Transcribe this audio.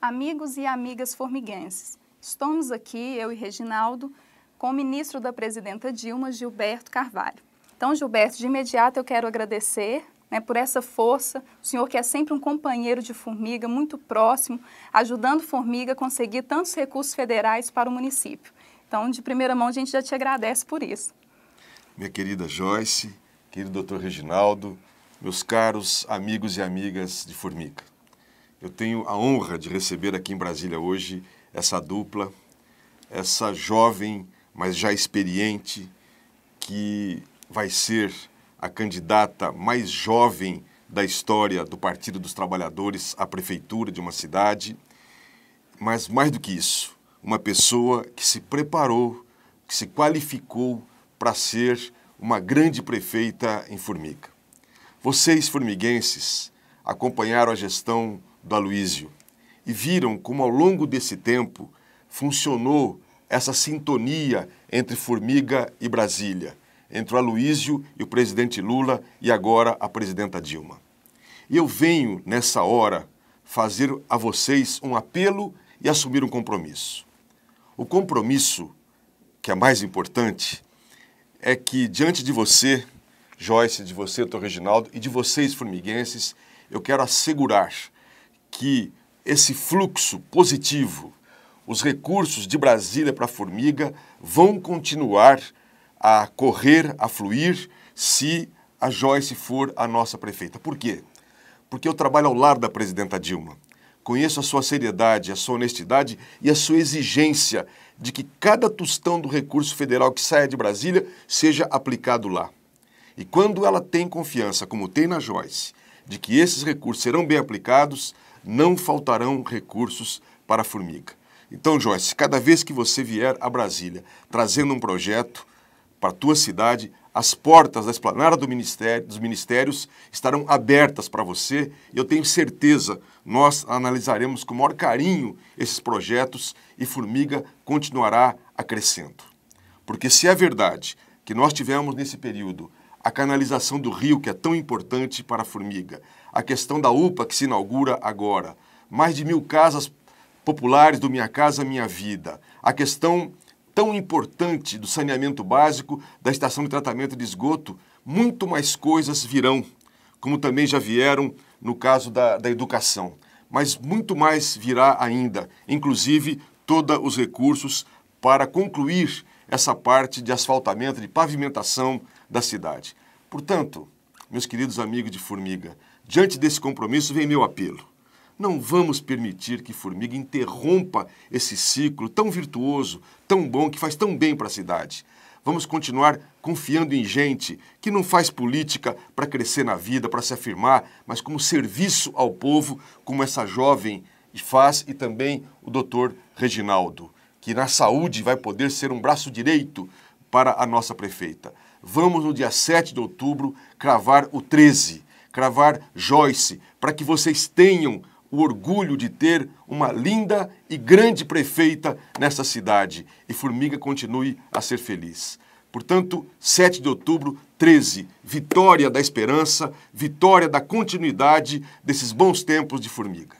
Amigos e amigas formiguenses, estamos aqui, eu e Reginaldo, com o ministro da presidenta Dilma, Gilberto Carvalho. Então, Gilberto, de imediato eu quero agradecer né, por essa força, o senhor que é sempre um companheiro de formiga, muito próximo, ajudando formiga a conseguir tantos recursos federais para o município. Então, de primeira mão, a gente já te agradece por isso. Minha querida Joyce, querido doutor Reginaldo, meus caros amigos e amigas de Formiga. Eu tenho a honra de receber aqui em Brasília hoje essa dupla, essa jovem, mas já experiente, que vai ser a candidata mais jovem da história do Partido dos Trabalhadores à prefeitura de uma cidade. Mas mais do que isso, uma pessoa que se preparou, que se qualificou para ser uma grande prefeita em Formiga. Vocês, formiguenses, acompanharam a gestão do Aloísio e viram como ao longo desse tempo funcionou essa sintonia entre Formiga e Brasília, entre o Aloísio e o presidente Lula e agora a presidenta Dilma. E eu venho, nessa hora, fazer a vocês um apelo e assumir um compromisso. O compromisso, que é mais importante, é que diante de você, Joyce, de você, doutor Reginaldo, e de vocês, formiguenses, eu quero assegurar que esse fluxo positivo, os recursos de Brasília para a Formiga vão continuar a correr, a fluir, se a Joyce for a nossa prefeita. Por quê? Porque eu trabalho ao lado da presidenta Dilma. Conheço a sua seriedade, a sua honestidade e a sua exigência de que cada tostão do recurso federal que saia de Brasília seja aplicado lá. E quando ela tem confiança, como tem na Joyce, de que esses recursos serão bem aplicados, não faltarão recursos para a Formiga. Então, Joyce, cada vez que você vier a Brasília trazendo um projeto para a tua cidade, as portas da esplanada do ministério, dos ministérios estarão abertas para você. E eu tenho certeza, nós analisaremos com o maior carinho esses projetos e Formiga continuará acrescendo. Porque se é verdade que nós tivemos nesse período a canalização do rio, que é tão importante para a formiga, a questão da UPA que se inaugura agora, mais de mil casas populares do Minha Casa Minha Vida, a questão tão importante do saneamento básico, da estação de tratamento de esgoto, muito mais coisas virão, como também já vieram no caso da, da educação. Mas muito mais virá ainda, inclusive todos os recursos para concluir essa parte de asfaltamento, de pavimentação da cidade. Portanto, meus queridos amigos de Formiga, diante desse compromisso vem meu apelo. Não vamos permitir que Formiga interrompa esse ciclo tão virtuoso, tão bom, que faz tão bem para a cidade. Vamos continuar confiando em gente que não faz política para crescer na vida, para se afirmar, mas como serviço ao povo, como essa jovem faz e também o doutor Reginaldo, que na saúde vai poder ser um braço direito para a nossa prefeita. Vamos no dia 7 de outubro cravar o 13, cravar Joyce, para que vocês tenham o orgulho de ter uma linda e grande prefeita nessa cidade e Formiga continue a ser feliz. Portanto, 7 de outubro, 13, vitória da esperança, vitória da continuidade desses bons tempos de Formiga.